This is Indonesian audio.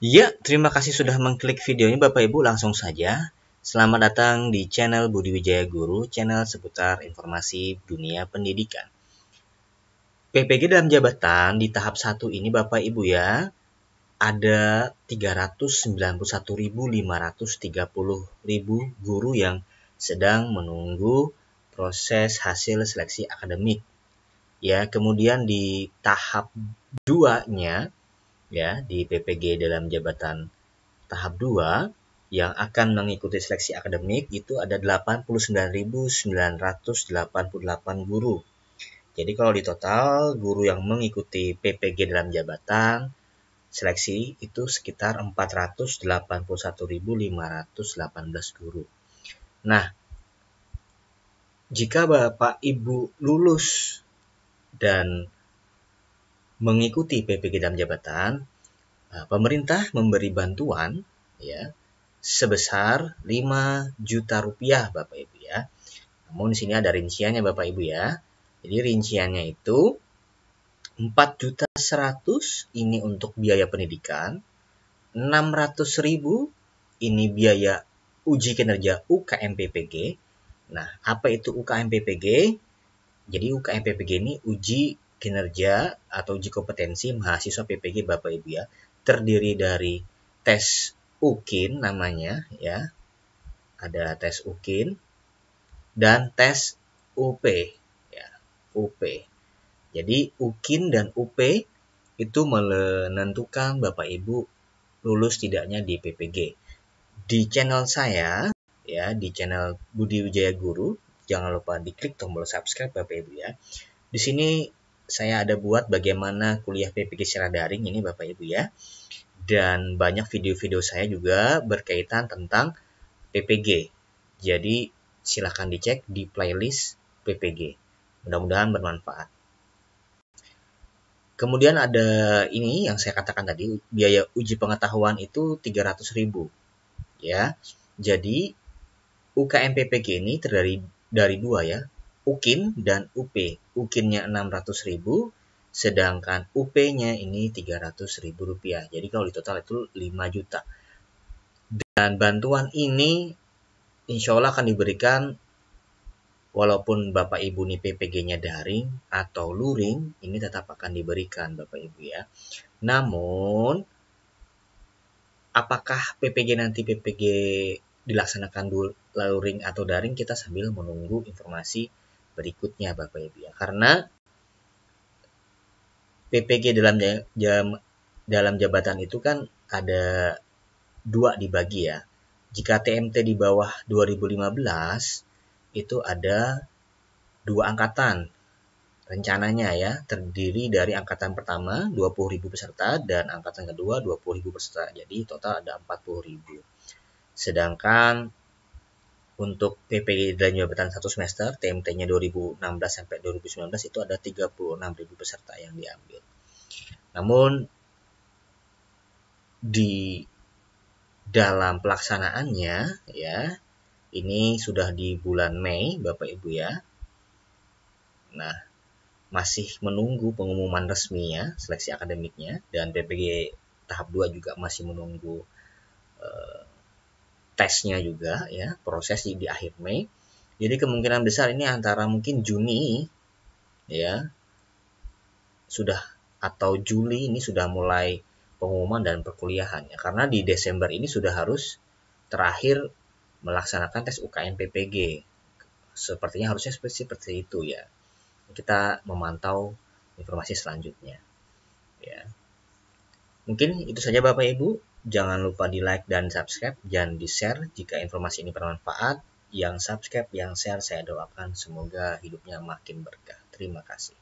Ya, terima kasih sudah mengklik videonya, Bapak Ibu. Langsung saja, selamat datang di channel Budi Wijaya Guru, channel seputar informasi dunia pendidikan. PPG dalam jabatan di tahap 1 ini Bapak Ibu ya, ada 391.530.000 guru yang sedang menunggu proses hasil seleksi akademik. Ya, kemudian di tahap 2-nya ya di PPG dalam jabatan tahap 2 yang akan mengikuti seleksi akademik itu ada 89.988 guru. Jadi kalau di total guru yang mengikuti PPG dalam jabatan seleksi itu sekitar 481.518 guru. Nah, jika Bapak Ibu lulus dan mengikuti PPG dalam jabatan, e, pemerintah memberi bantuan ya sebesar 5 juta rupiah Bapak Ibu ya. Namun di sini ada rinciannya Bapak Ibu ya. Jadi rinciannya itu 4 juta 100 ini untuk biaya pendidikan, 600 ribu ini biaya uji kinerja UKM PPG. Nah, apa itu UKM PPG? Jadi UKM PPG ini uji kinerja atau uji kompetensi mahasiswa PPG Bapak Ibu ya terdiri dari tes UKIN namanya ya ada tes UKIN dan tes UP ya UP jadi UKIN dan UP itu menentukan Bapak Ibu lulus tidaknya di PPG di channel saya ya di channel Budi Wijaya Guru jangan lupa diklik tombol subscribe Bapak Ibu ya di sini saya ada buat bagaimana kuliah PPG secara daring ini Bapak Ibu ya. Dan banyak video-video saya juga berkaitan tentang PPG. Jadi silahkan dicek di playlist PPG. Mudah-mudahan bermanfaat. Kemudian ada ini yang saya katakan tadi, biaya uji pengetahuan itu 300.000. Ya. Jadi UKM PPG ini terdiri dari dua ya, UKIN dan UP. UKINnya 600.000 sedangkan UP-nya ini 300.000 rupiah. Jadi kalau di total itu 5 juta. Dan bantuan ini insya Allah akan diberikan walaupun Bapak Ibu ini PPG-nya daring atau luring, ini tetap akan diberikan Bapak Ibu ya. Namun, apakah PPG nanti PPG dilaksanakan luring atau daring, kita sambil menunggu informasi berikutnya Bapak Ibu ya. Karena PPG dalam jam, dalam jabatan itu kan ada dua dibagi ya. Jika TMT di bawah 2015 itu ada dua angkatan rencananya ya terdiri dari angkatan pertama 20.000 peserta dan angkatan kedua 20.000 peserta. Jadi total ada 40.000. Sedangkan untuk PPI dan jabatan satu semester TMT-nya 2016 sampai 2019 itu ada 36.000 peserta yang diambil. Namun di dalam pelaksanaannya ya ini sudah di bulan Mei Bapak Ibu ya. Nah, masih menunggu pengumuman resmi ya seleksi akademiknya dan PPG tahap 2 juga masih menunggu eh, tesnya juga ya proses di, di akhir Mei jadi kemungkinan besar ini antara mungkin Juni ya sudah atau Juli ini sudah mulai pengumuman dan perkuliahan ya karena di Desember ini sudah harus terakhir melaksanakan tes UKM PPG sepertinya harusnya seperti seperti itu ya kita memantau informasi selanjutnya ya mungkin itu saja Bapak Ibu Jangan lupa di like dan subscribe dan di share jika informasi ini bermanfaat. Yang subscribe, yang share saya doakan semoga hidupnya makin berkah. Terima kasih.